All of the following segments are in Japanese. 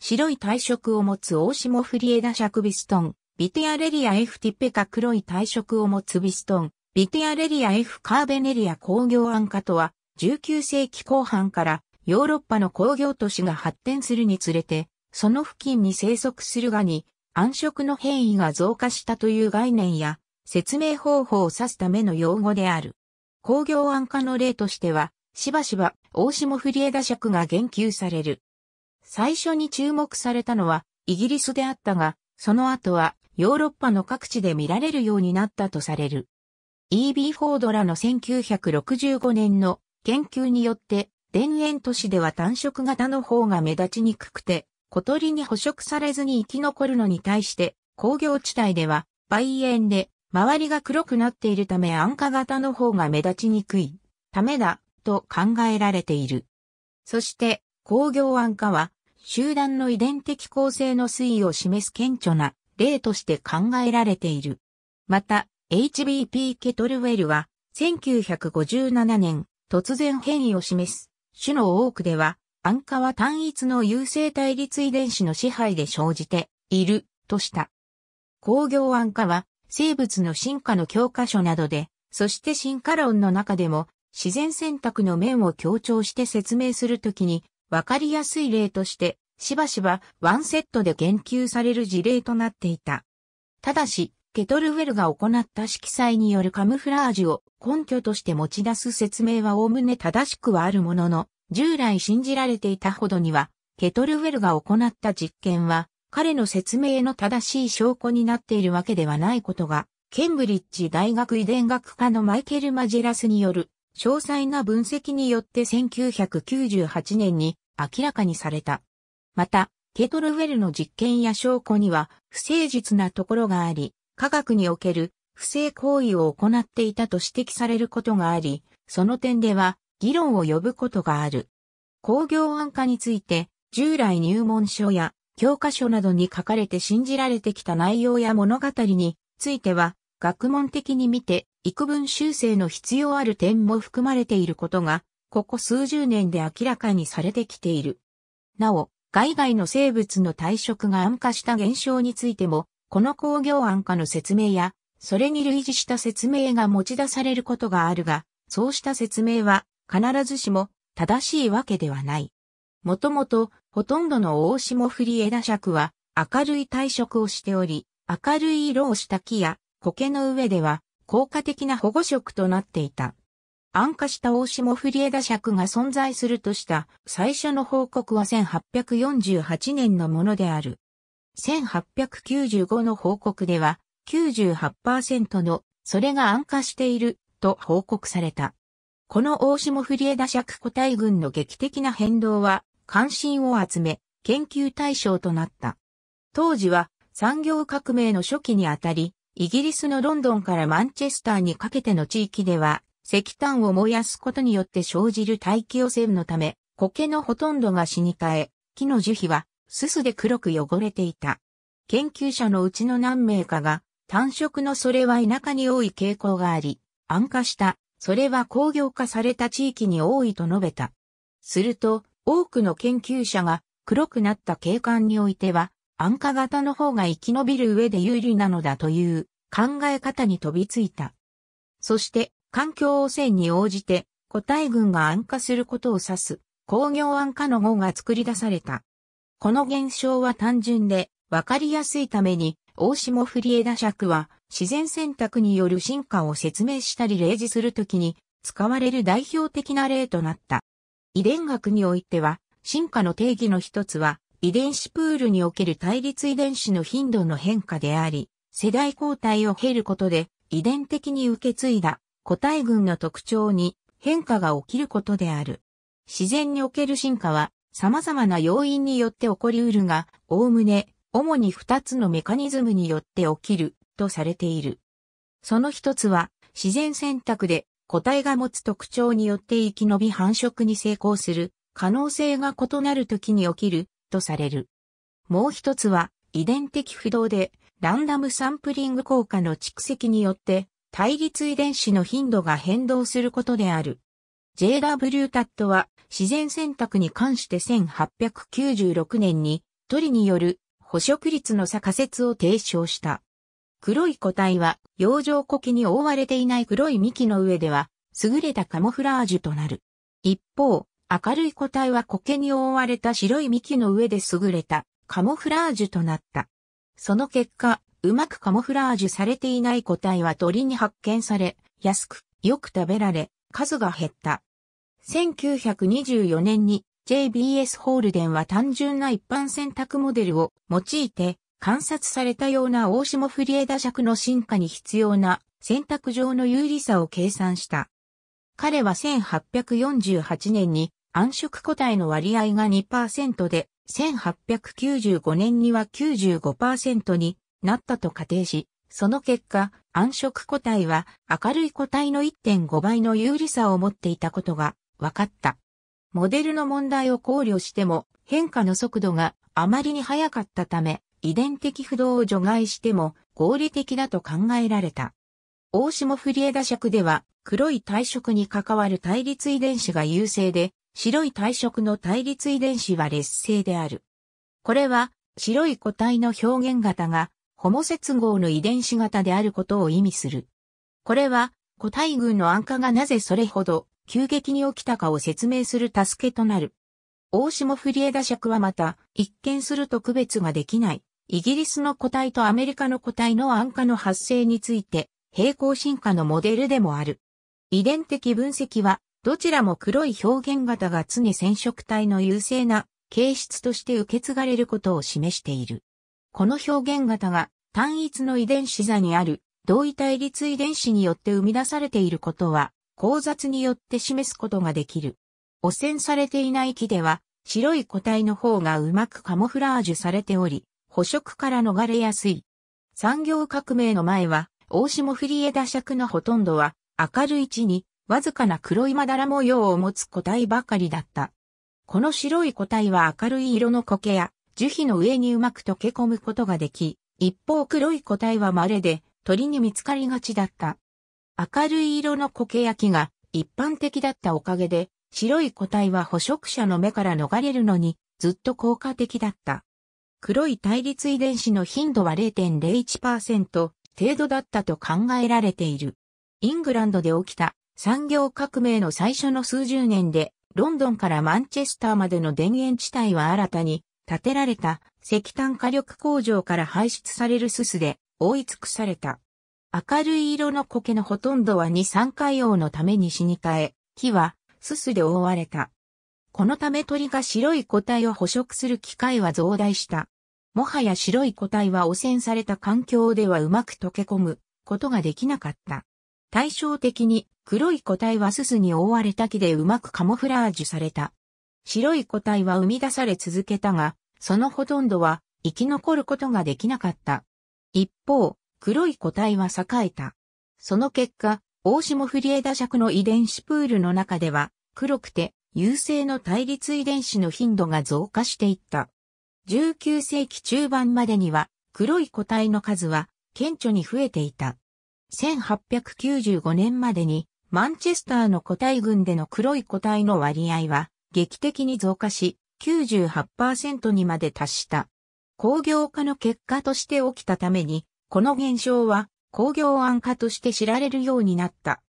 白い体色を持つ大下フリエダクビストン、ビテアレリア F ティペカ黒い体色を持つビストン、ビテアレリア F カーベネリア工業ンカとは、19世紀後半からヨーロッパの工業都市が発展するにつれて、その付近に生息するガに、暗色の変異が増加したという概念や、説明方法を指すための用語である。工業安価の例としては、しばしば、大下フリエダ尺が言及される。最初に注目されたのはイギリスであったが、その後はヨーロッパの各地で見られるようになったとされる。E.B. フォードらの1965年の研究によって、田園都市では単色型の方が目立ちにくくて、小鳥に捕食されずに生き残るのに対して、工業地帯では梅園で周りが黒くなっているため安価型の方が目立ちにくいためだと考えられている。そして工業安価は集団の遺伝的構成の推移を示す顕著な例として考えられている。また、HBP ケトルウェルは、1957年、突然変異を示す、種の多くでは、ンカは単一の有性対立遺伝子の支配で生じている、とした。工業ンカは、生物の進化の教科書などで、そして進化論の中でも、自然選択の面を強調して説明するときにわかりやすい例として、しばしばワンセットで言及される事例となっていた。ただし、ケトルウェルが行った色彩によるカムフラージュを根拠として持ち出す説明は概ね正しくはあるものの、従来信じられていたほどには、ケトルウェルが行った実験は、彼の説明の正しい証拠になっているわけではないことが、ケンブリッジ大学遺伝学科のマイケル・マジェラスによる詳細な分析によって1998年に明らかにされた。また、ケトルウェルの実験や証拠には不誠実なところがあり、科学における不正行為を行っていたと指摘されることがあり、その点では議論を呼ぶことがある。工業安価について、従来入門書や教科書などに書かれて信じられてきた内容や物語については、学問的に見て幾分修正の必要ある点も含まれていることが、ここ数十年で明らかにされてきている。なお、外外の生物の退職が暗化した現象についても、この工業暗化の説明や、それに類似した説明が持ち出されることがあるが、そうした説明は必ずしも正しいわけではない。もともと、ほとんどの大霜振り枝尺は明るい退色をしており、明るい色をした木や苔の上では効果的な保護色となっていた。安価した大下振枝尺が存在するとした最初の報告は1848年のものである。1895の報告では98%のそれが安価していると報告された。この大下振枝尺個体群の劇的な変動は関心を集め研究対象となった。当時は産業革命の初期にあたりイギリスのロンドンからマンチェスターにかけての地域では、石炭を燃やすことによって生じる大気汚染のため、苔のほとんどが死に替え、木の樹皮はすすで黒く汚れていた。研究者のうちの何名かが、単色のそれは田舎に多い傾向があり、安価した、それは工業化された地域に多いと述べた。すると、多くの研究者が黒くなった景観においては、安価型の方が生き延びる上で有利なのだという考え方に飛びついた。そして、環境汚染に応じて、個体群が安価することを指す、工業安価の語が作り出された。この現象は単純で、わかりやすいために、大下フリエダ尺は、自然選択による進化を説明したり例示するときに、使われる代表的な例となった。遺伝学においては、進化の定義の一つは、遺伝子プールにおける対立遺伝子の頻度の変化であり、世代交代を経ることで遺伝的に受け継いだ個体群の特徴に変化が起きることである。自然における進化は様々な要因によって起こりうるが、おおむね主に2つのメカニズムによって起きるとされている。その一つは自然選択で個体が持つ特徴によって生き延び繁殖に成功する可能性が異なる時に起きるとされる。もう一つは、遺伝的不動で、ランダムサンプリング効果の蓄積によって、対立遺伝子の頻度が変動することである。j w タットは、自然選択に関して1896年に、鳥による捕食率の差仮説を提唱した。黒い個体は、洋上呼気に覆われていない黒い幹の上では、優れたカモフラージュとなる。一方、明るい個体は苔に覆われた白い幹の上で優れたカモフラージュとなった。その結果、うまくカモフラージュされていない個体は鳥に発見され、安く、よく食べられ、数が減った。1924年に JBS ホールデンは単純な一般選択モデルを用いて観察されたような大下フリエダ尺の進化に必要な選択上の有利さを計算した。彼は1848年に暗色個体の割合が2%で、1895年には95%になったと仮定し、その結果、暗色個体は明るい個体の1.5倍の有利さを持っていたことが分かった。モデルの問題を考慮しても変化の速度があまりに速かったため、遺伝的不動を除外しても合理的だと考えられた。大下フリエダ尺では黒い体色に関わる対立遺伝子が優勢で白い体色の対立遺伝子は劣勢である。これは、白い個体の表現型が、ホモ接合の遺伝子型であることを意味する。これは、個体群の安価がなぜそれほど急激に起きたかを説明する助けとなる。大下フリエダ尺はまた、一見すると区別ができない、イギリスの個体とアメリカの個体の安価の発生について、平行進化のモデルでもある。遺伝的分析は、どちらも黒い表現型が常染色体の優勢な形質として受け継がれることを示している。この表現型が単一の遺伝子座にある同位対立遺伝子によって生み出されていることは、交雑によって示すことができる。汚染されていない木では、白い個体の方がうまくカモフラージュされており、捕食から逃れやすい。産業革命の前は、大霜フリエダ尺のほとんどは明るい地にわずかな黒いまだら模様を持つ個体ばかりだった。この白い個体は明るい色の苔や樹皮の上にうまく溶け込むことができ、一方黒い個体は稀で鳥に見つかりがちだった。明るい色の苔や木が一般的だったおかげで、白い個体は捕食者の目から逃れるのにずっと効果的だった。黒い対立遺伝子の頻度は0.01%程度だったと考えられている。イングランドで起きた産業革命の最初の数十年で、ロンドンからマンチェスターまでの田園地帯は新たに建てられた石炭火力工場から排出されるすすで覆い尽くされた。明るい色の苔のほとんどは二酸化硫黄のために死に替え、木はすすで覆われた。このため鳥が白い個体を捕食する機会は増大した。もはや白い個体は汚染された環境ではうまく溶け込むことができなかった。対照的に黒い個体は鈴に覆われた木でうまくカモフラージュされた。白い個体は生み出され続けたが、そのほとんどは生き残ることができなかった。一方、黒い個体は栄えた。その結果、大下フリエダ尺の遺伝子プールの中では、黒くて優勢の対立遺伝子の頻度が増加していった。19世紀中盤までには、黒い個体の数は顕著に増えていた。1895年までにマンチェスターの個体群での黒い個体の割合は劇的に増加し98%にまで達した。工業化の結果として起きたために、この現象は工業安化として知られるようになった。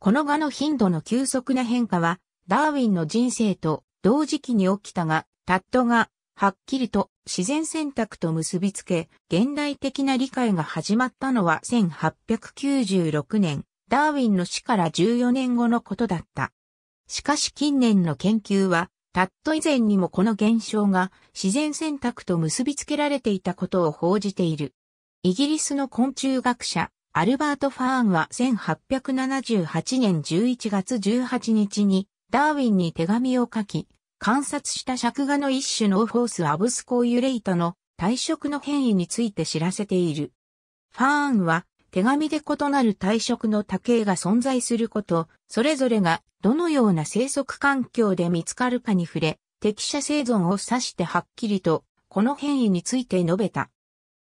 この画の頻度の急速な変化は、ダーウィンの人生と同時期に起きたが、タットがはっきりと自然選択と結びつけ、現代的な理解が始まったのは1896年、ダーウィンの死から14年後のことだった。しかし近年の研究は、たっと以前にもこの現象が自然選択と結びつけられていたことを報じている。イギリスの昆虫学者、アルバート・ファーンは1878年11月18日にダーウィンに手紙を書き、観察した尺画の一種のフォースアブスコーユレイタの退職の変異について知らせている。ファーンは手紙で異なる退職の多形が存在すること、それぞれがどのような生息環境で見つかるかに触れ、適者生存を指してはっきりと、この変異について述べた。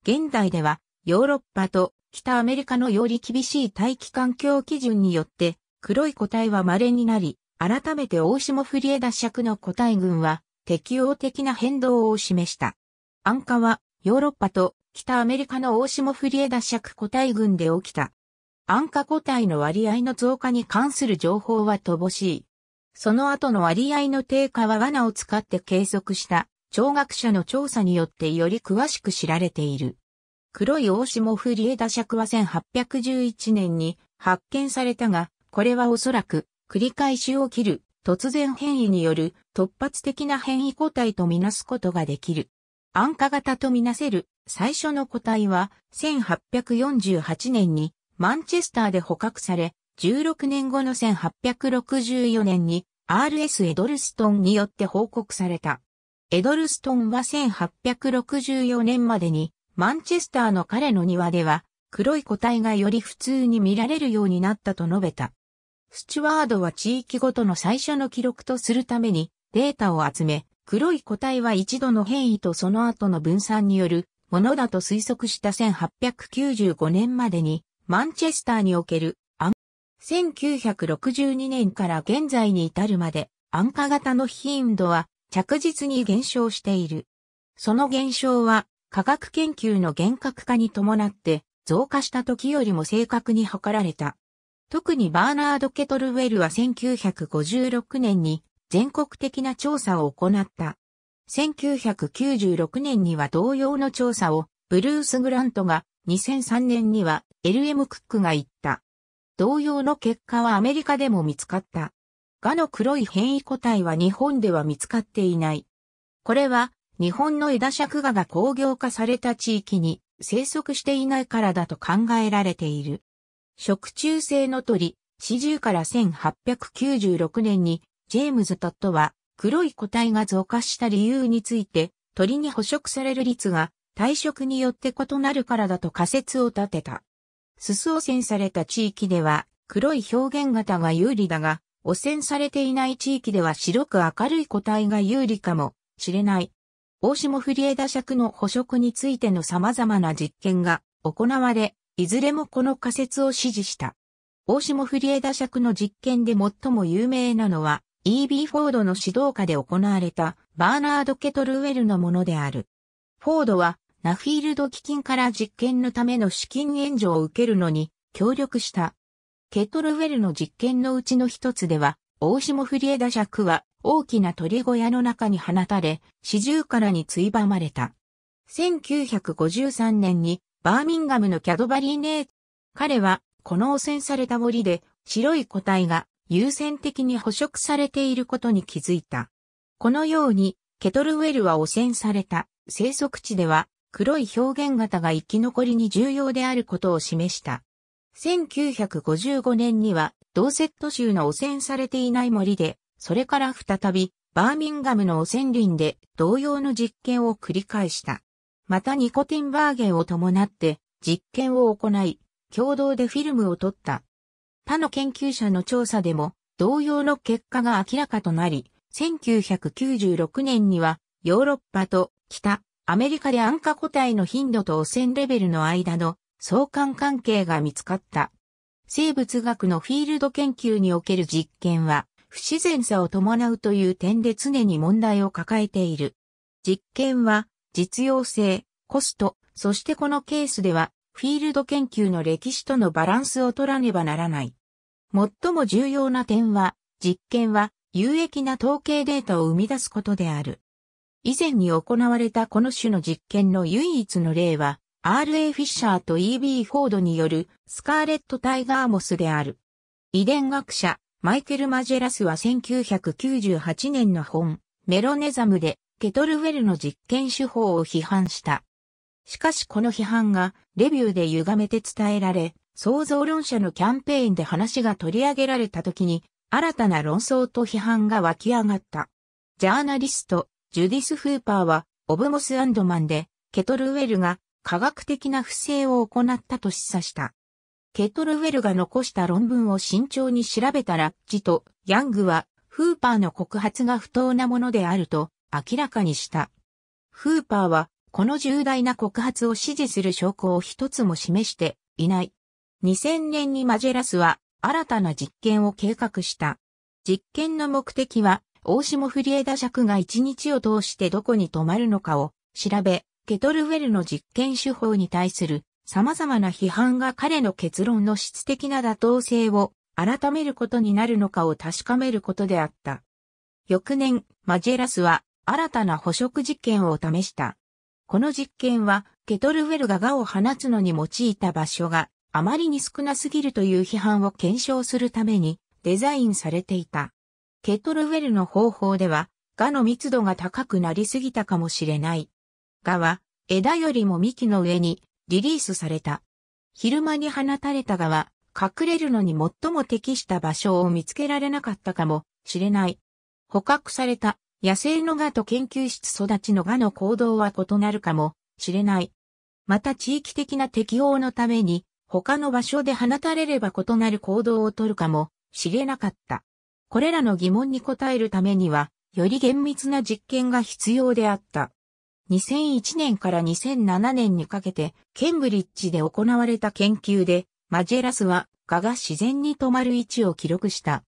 現代では、ヨーロッパと北アメリカのより厳しい大気環境基準によって、黒い個体は稀になり、改めて大下振江脱尺の個体群は適応的な変動を示した。安価はヨーロッパと北アメリカの大下振江脱尺個体群で起きた。安価個体の割合の増加に関する情報は乏しい。その後の割合の低下は罠を使って計測した聴学者の調査によってより詳しく知られている。黒い大下振江脱尺は1811年に発見されたが、これはおそらく繰り返し起きる突然変異による突発的な変異個体とみなすことができる。安価型とみなせる最初の個体は1848年にマンチェスターで捕獲され、16年後の1864年に RS エドルストンによって報告された。エドルストンは1864年までにマンチェスターの彼の庭では黒い個体がより普通に見られるようになったと述べた。スチュワードは地域ごとの最初の記録とするためにデータを集め、黒い個体は一度の変異とその後の分散によるものだと推測した1895年までにマンチェスターにおける安、1962年から現在に至るまで安価型の頻度は着実に減少している。その減少は科学研究の厳格化に伴って増加した時よりも正確に測られた。特にバーナード・ケトルウェルは1956年に全国的な調査を行った。1996年には同様の調査をブルース・グラントが2003年には LM クックが言った。同様の結果はアメリカでも見つかった。ガの黒い変異個体は日本では見つかっていない。これは日本の枝尺ガが工業化された地域に生息していないからだと考えられている。食虫性の鳥、四十から1896年に、ジェームズ・トットは、黒い個体が増加した理由について、鳥に捕食される率が、体色によって異なるからだと仮説を立てた。裾汚染された地域では、黒い表現型が有利だが、汚染されていない地域では白く明るい個体が有利かもしれない。大下フリエダ尺の捕食についての様々な実験が行われ、いずれもこの仮説を支持した。大下フリエダ尺の実験で最も有名なのは、E.B. フォードの指導下で行われたバーナード・ケトルウェルのものである。フォードはナフィールド基金から実験のための資金援助を受けるのに協力した。ケトルウェルの実験のうちの一つでは、大下フリエダ尺は大きな鳥小屋の中に放たれ、四十からについばまれた。1953年にバーミンガムのキャドバリーネー彼は、この汚染された森で、白い個体が優先的に捕食されていることに気づいた。このように、ケトルウェルは汚染された生息地では、黒い表現型が生き残りに重要であることを示した。1955年には、ドーセット州の汚染されていない森で、それから再び、バーミンガムの汚染林で同様の実験を繰り返した。またニコティンバーゲンを伴って実験を行い、共同でフィルムを撮った。他の研究者の調査でも同様の結果が明らかとなり、1996年にはヨーロッパと北アメリカで安価個体の頻度と汚染レベルの間の相関関係が見つかった。生物学のフィールド研究における実験は不自然さを伴うという点で常に問題を抱えている。実験は実用性、コスト、そしてこのケースでは、フィールド研究の歴史とのバランスを取らねばならない。最も重要な点は、実験は有益な統計データを生み出すことである。以前に行われたこの種の実験の唯一の例は、R.A. フィッシャーと E.B. フォードによるスカーレット・タイガーモスである。遺伝学者、マイケル・マジェラスは1998年の本、メロネザムでケトルウェルの実験手法を批判した。しかしこの批判がレビューで歪めて伝えられ、創造論者のキャンペーンで話が取り上げられた時に、新たな論争と批判が湧き上がった。ジャーナリスト、ジュディス・フーパーは、オブモス・アンドマンで、ケトルウェルが科学的な不正を行ったと示唆した。ケトルウェルが残した論文を慎重に調べたら、ジとヤングは、フーパーの告発が不当なものであると明らかにした。フーパーは、この重大な告発を支持する証拠を一つも示していない。2000年にマジェラスは新たな実験を計画した。実験の目的は、大下フリエダ尺が一日を通してどこに止まるのかを調べ、ケトルウェルの実験手法に対する様々な批判が彼の結論の質的な妥当性を改めることになるのかを確かめることであった。翌年、マジェラスは新たな捕食実験を試した。この実験は、ケトルウェルがガを放つのに用いた場所があまりに少なすぎるという批判を検証するためにデザインされていた。ケトルウェルの方法では、ガの密度が高くなりすぎたかもしれない。ガは枝よりも幹の上にリリースされた。昼間に放たれたガは隠れるのに最も適した場所を見つけられなかったかもしれない。捕獲された野生のガと研究室育ちのガの行動は異なるかもしれない。また地域的な適応のために、他の場所で放たれれば異なる行動をとるかもしれなかった。これらの疑問に答えるためには、より厳密な実験が必要であった。2001年から2007年にかけて、ケンブリッジで行われた研究で、マジェラスは、ガが自然に止まる位置を記録した。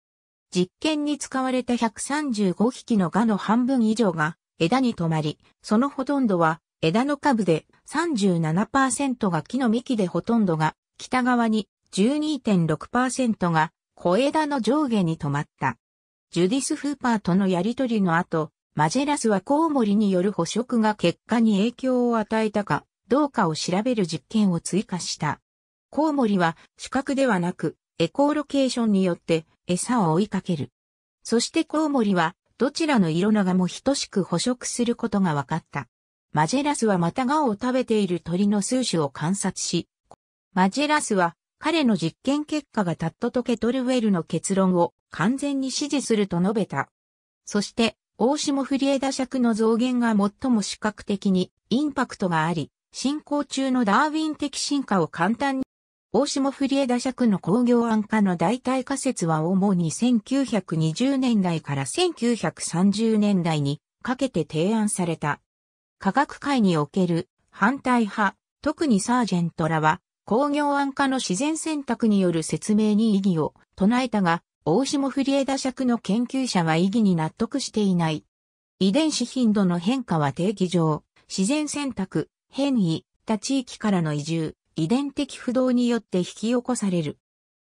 実験に使われた135匹のガの半分以上が枝に止まり、そのほとんどは枝の下部で37%が木の幹でほとんどが北側に12.6%が小枝の上下に止まった。ジュディス・フーパーとのやりとりの後、マジェラスはコウモリによる捕食が結果に影響を与えたかどうかを調べる実験を追加した。コウモリは主覚ではなくエコーロケーションによって餌を追いかける。そしてコウモリはどちらの色長も等しく捕食することが分かった。マジェラスはまたガオを食べている鳥の数種を観察し、マジェラスは彼の実験結果がタットとケトルウェルの結論を完全に支持すると述べた。そして、大下フリ枝尺の増減が最も視覚的にインパクトがあり、進行中のダーウィン的進化を簡単に大下振枝尺の工業安価の代替仮説は主に1920年代から1930年代にかけて提案された。科学界における反対派、特にサージェントらは工業安価の自然選択による説明に異議を唱えたが、大下振枝尺の研究者は異議に納得していない。遺伝子頻度の変化は定期上、自然選択、変異、他地域からの移住、遺伝的不動によって引き起こされる。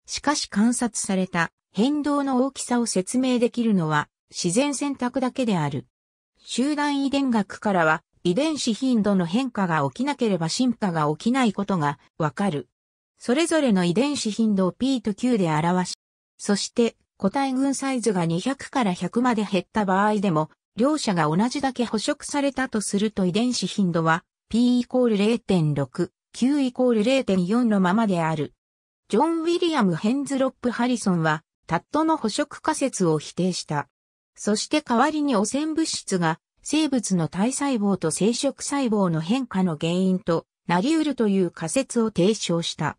しかし観察された変動の大きさを説明できるのは自然選択だけである。集団遺伝学からは遺伝子頻度の変化が起きなければ進化が起きないことがわかる。それぞれの遺伝子頻度を P と Q で表し、そして個体群サイズが200から100まで減った場合でも、両者が同じだけ捕食されたとすると遺伝子頻度は P イコール0.6。9イコール0.4のままである。ジョン・ウィリアム・ヘンズロップ・ハリソンは、タットの捕食仮説を否定した。そして代わりに汚染物質が、生物の体細胞と生殖細胞の変化の原因となり得るという仮説を提唱した。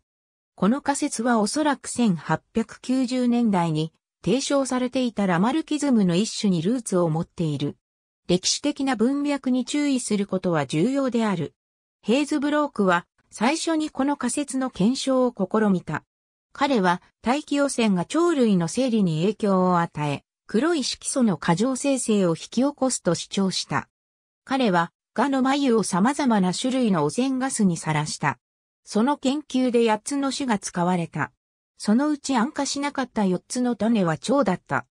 この仮説はおそらく1890年代に提唱されていたラマルキズムの一種にルーツを持っている。歴史的な文脈に注意することは重要である。ヘイズブロークは最初にこの仮説の検証を試みた。彼は大気汚染が鳥類の生理に影響を与え、黒い色素の過剰生成を引き起こすと主張した。彼は、ガの眉を様々な種類の汚染ガスにさらした。その研究で8つの種が使われた。そのうち安価しなかった4つの種は蝶だった。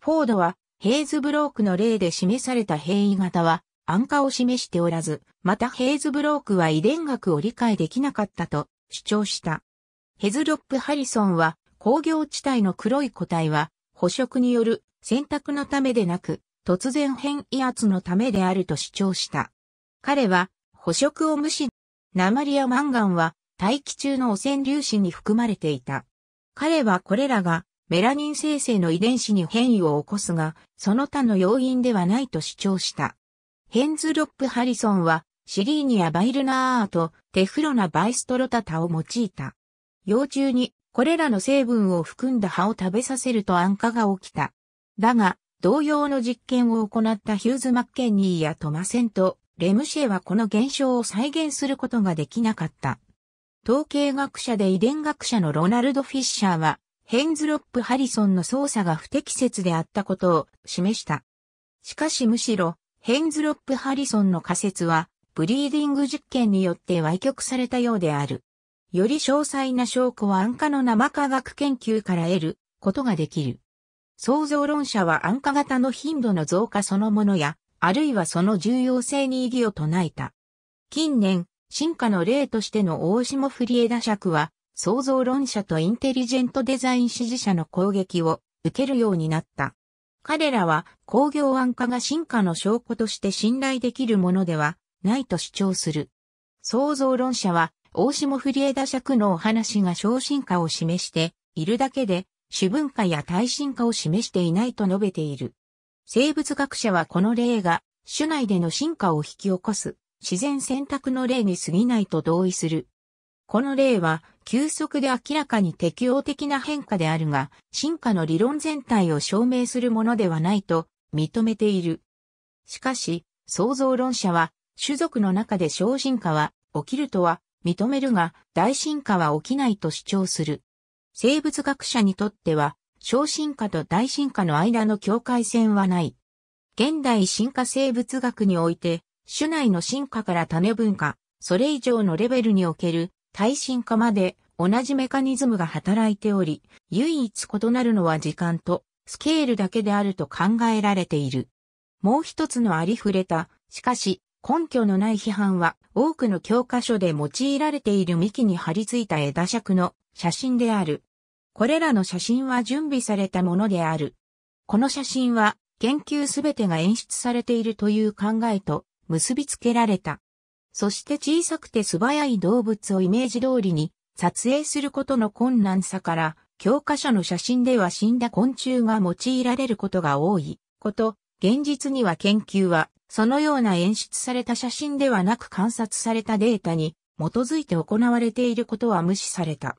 フォードは、ヘイズブロークの例で示された変異型は、安価を示しておらず、またヘイズブロークは遺伝学を理解できなかったと主張した。ヘズロップ・ハリソンは工業地帯の黒い個体は捕食による選択のためでなく突然変異圧のためであると主張した。彼は捕食を無視。鉛やマンガンは大気中の汚染粒子に含まれていた。彼はこれらがメラニン生成の遺伝子に変異を起こすが、その他の要因ではないと主張した。ヘンズロップ・ハリソンは、シリーニア・バイルナーアト、テフロナ・バイストロタタを用いた。幼虫にこれらの成分を含んだ葉を食べさせると安価が起きた。だが、同様の実験を行ったヒューズ・マッケンニーやトマセント、レムシェはこの現象を再現することができなかった。統計学者で遺伝学者のロナルド・フィッシャーは、ヘンズロップ・ハリソンの操作が不適切であったことを示した。しかしむしろ、ヘンズロップ・ハリソンの仮説は、ブリーディング実験によって歪曲されたようである。より詳細な証拠は安価の生科学研究から得ることができる。創造論者は安価型の頻度の増加そのものや、あるいはその重要性に意義を唱えた。近年、進化の例としての大下フリエダ尺は、創造論者とインテリジェントデザイン支持者の攻撃を受けるようになった。彼らは工業安化が進化の証拠として信頼できるものではないと主張する。創造論者は大下振枝尺のお話が小進化を示しているだけで主文化や耐震化を示していないと述べている。生物学者はこの例が種内での進化を引き起こす自然選択の例に過ぎないと同意する。この例は、急速で明らかに適応的な変化であるが、進化の理論全体を証明するものではないと認めている。しかし、創造論者は、種族の中で小進化は起きるとは認めるが、大進化は起きないと主張する。生物学者にとっては、小進化と大進化の間の境界線はない。現代進化生物学において、種内の進化から種分化、それ以上のレベルにおける耐震化まで同じメカニズムが働いており、唯一異なるのは時間とスケールだけであると考えられている。もう一つのありふれた、しかし根拠のない批判は多くの教科書で用いられている幹に張り付いた枝尺の写真である。これらの写真は準備されたものである。この写真は研究すべてが演出されているという考えと結びつけられた。そして小さくて素早い動物をイメージ通りに撮影することの困難さから、教科書の写真では死んだ昆虫が用いられることが多いこと、現実には研究は、そのような演出された写真ではなく観察されたデータに基づいて行われていることは無視された。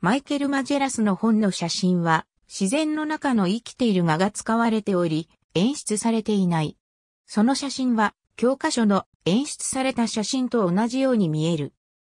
マイケル・マジェラスの本の写真は、自然の中の生きている画が使われており、演出されていない。その写真は、教科書の演出された写真と同じように見える。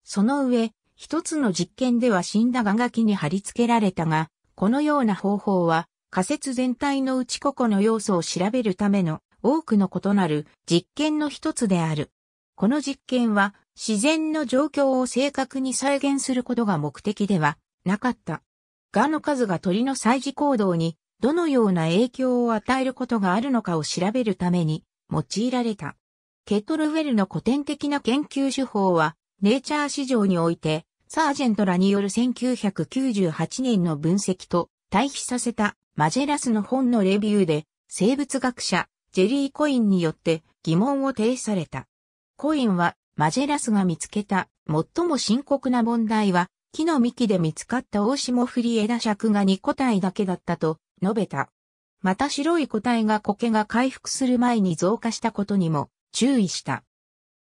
その上、一つの実験では死んだ画垣に貼り付けられたが、このような方法は仮説全体のうち個々の要素を調べるための多くの異なる実験の一つである。この実験は自然の状況を正確に再現することが目的ではなかった。蛾の数が鳥の祭事行動にどのような影響を与えることがあるのかを調べるために用いられた。ケトルウェルの古典的な研究手法は、ネイチャー市場において、サージェントらによる1998年の分析と対比させたマジェラスの本のレビューで、生物学者、ジェリー・コインによって疑問を提示された。コインは、マジェラスが見つけた最も深刻な問題は、木の幹で見つかった大下振り枝尺が2個体だけだったと述べた。また白い個体が苔が回復する前に増加したことにも注意した。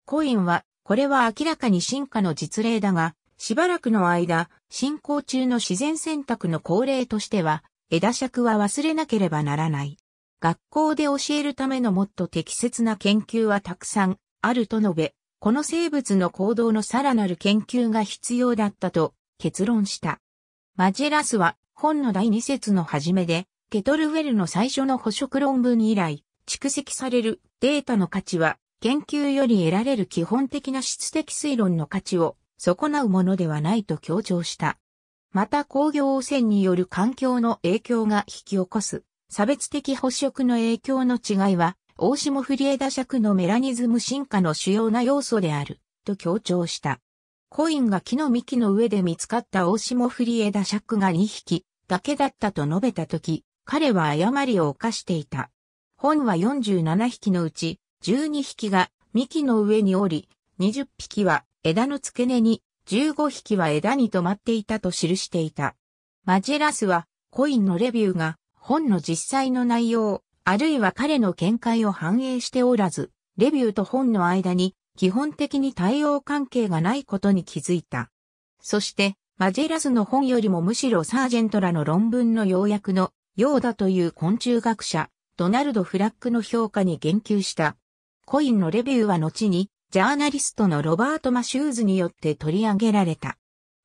コインは、これは明らかに進化の実例だが、しばらくの間、進行中の自然選択の恒例としては、枝尺は忘れなければならない。学校で教えるためのもっと適切な研究はたくさんあると述べ、この生物の行動のさらなる研究が必要だったと結論した。マジェラスは本の第2節の初めで、ケトルウェルの最初の捕食論文以来、蓄積されるデータの価値は、研究より得られる基本的な質的推論の価値を損なうものではないと強調した。また工業汚染による環境の影響が引き起こす差別的捕食の影響の違いは、大島フリエダ尺のメラニズム進化の主要な要素である、と強調した。コインが木の幹の上で見つかった大島フリエダ尺が2匹だけだったと述べたとき、彼は誤りを犯していた。本は47匹のうち、12匹が幹の上におり、20匹は枝の付け根に、15匹は枝に止まっていたと記していた。マジェラスは、コインのレビューが、本の実際の内容、あるいは彼の見解を反映しておらず、レビューと本の間に、基本的に対応関係がないことに気づいた。そして、マジェラスの本よりもむしろサージェントらの論文の要約のようだという昆虫学者、ドナルド・フラッグの評価に言及した。コインのレビューは後に、ジャーナリストのロバート・マシューズによって取り上げられた。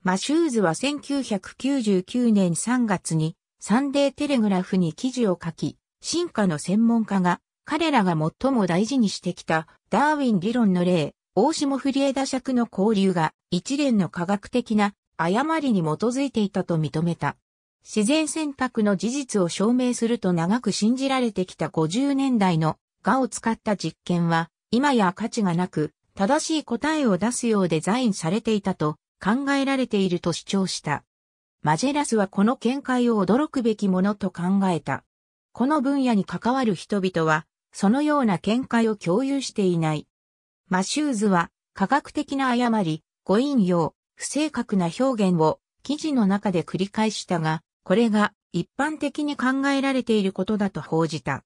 マシューズは1999年3月にサンデーテレグラフに記事を書き、進化の専門家が彼らが最も大事にしてきたダーウィン理論の例、大下エダ尺の交流が一連の科学的な誤りに基づいていたと認めた。自然選択の事実を証明すると長く信じられてきた50年代のガを使った実験は、今や価値がなく、正しい答えを出すようデザインされていたと考えられていると主張した。マジェラスはこの見解を驚くべきものと考えた。この分野に関わる人々は、そのような見解を共有していない。マシューズは、科学的な誤り、誤引用、不正確な表現を記事の中で繰り返したが、これが一般的に考えられていることだと報じた。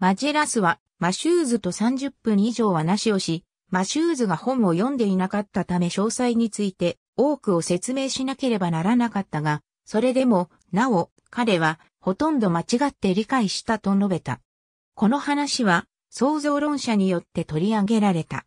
マジェラスはマシューズと30分以上話をし、マシューズが本を読んでいなかったため詳細について多くを説明しなければならなかったが、それでも、なお、彼はほとんど間違って理解したと述べた。この話は創造論者によって取り上げられた。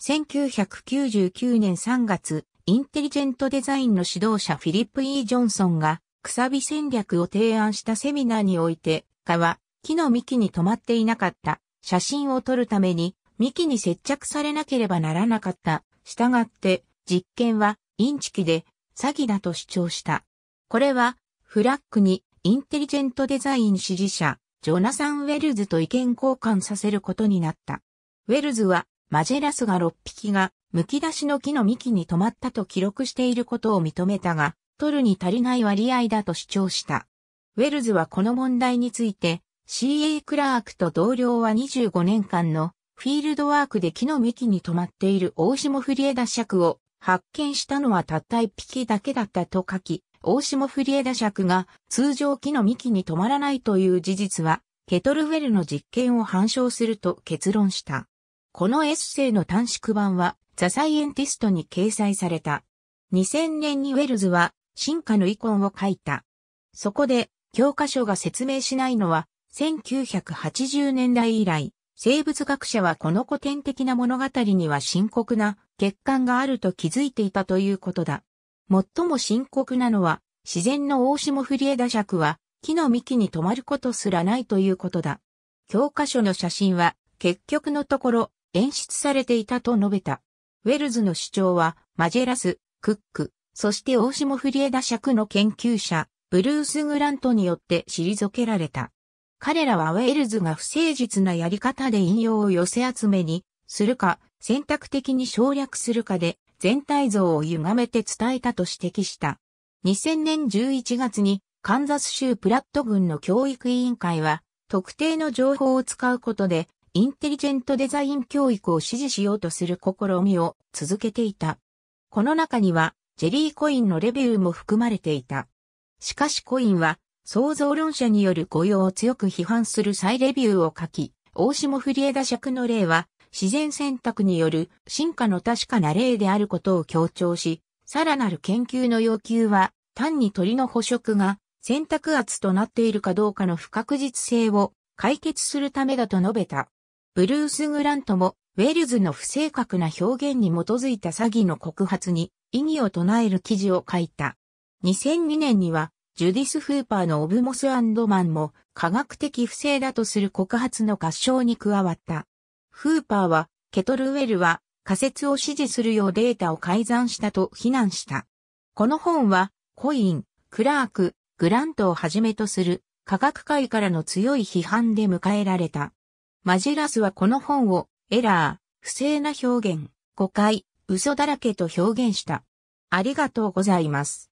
1999年3月、インテリジェントデザインの指導者フィリップ・イージョンソンがくさび戦略を提案したセミナーにおいて、蚊は木の幹に止まっていなかった。写真を撮るために幹に接着されなければならなかった。したがって、実験はインチキで詐欺だと主張した。これは、フラッグにインテリジェントデザイン支持者、ジョナサン・ウェルズと意見交換させることになった。ウェルズは、マジェラスが6匹が、剥き出しの木の幹に止まったと記録していることを認めたが、取るに足りない割合だと主張した。ウェルズはこの問題について、CA クラークと同僚は25年間のフィールドワークで木の幹に止まっている大下フリエダ尺を発見したのはたった一匹だけだったと書き、大下フリエダ尺が通常木の幹に止まらないという事実は、ケトルウェルの実験を反証すると結論した。このエッセイの短縮版は、ザ・サイエンティストに掲載された。2000年にウェルズは、進化の遺恨を書いた。そこで、教科書が説明しないのは、1980年代以来、生物学者はこの古典的な物語には深刻な欠陥があると気づいていたということだ。最も深刻なのは、自然の大下振枝尺は、木の幹に止まることすらないということだ。教科書の写真は、結局のところ、演出されていたと述べた。ウェルズの主張は、マジェラス、クック、そして大下フリエダの研究者、ブルース・グラントによって退けられた。彼らはウェールズが不誠実なやり方で引用を寄せ集めにするか、選択的に省略するかで全体像を歪めて伝えたと指摘した。2000年11月にカンザス州プラット郡の教育委員会は特定の情報を使うことでインテリジェントデザイン教育を支持しようとする試みを続けていた。この中にはジェリーコインのレビューも含まれていた。しかしコインは、創造論者による雇用を強く批判する再レビューを書き、大下振枝尺の例は、自然選択による進化の確かな例であることを強調し、さらなる研究の要求は、単に鳥の捕食が選択圧となっているかどうかの不確実性を解決するためだと述べた。ブルース・グラントも、ウェルズの不正確な表現に基づいた詐欺の告発に意義を唱える記事を書いた。2002年には、ジュディス・フーパーのオブモスマンも科学的不正だとする告発の合唱に加わった。フーパーは、ケトルウェルは仮説を支持するようデータを改ざんしたと非難した。この本は、コイン、クラーク、グラントをはじめとする科学界からの強い批判で迎えられた。マジラスはこの本をエラー、不正な表現、誤解、嘘だらけと表現した。ありがとうございます。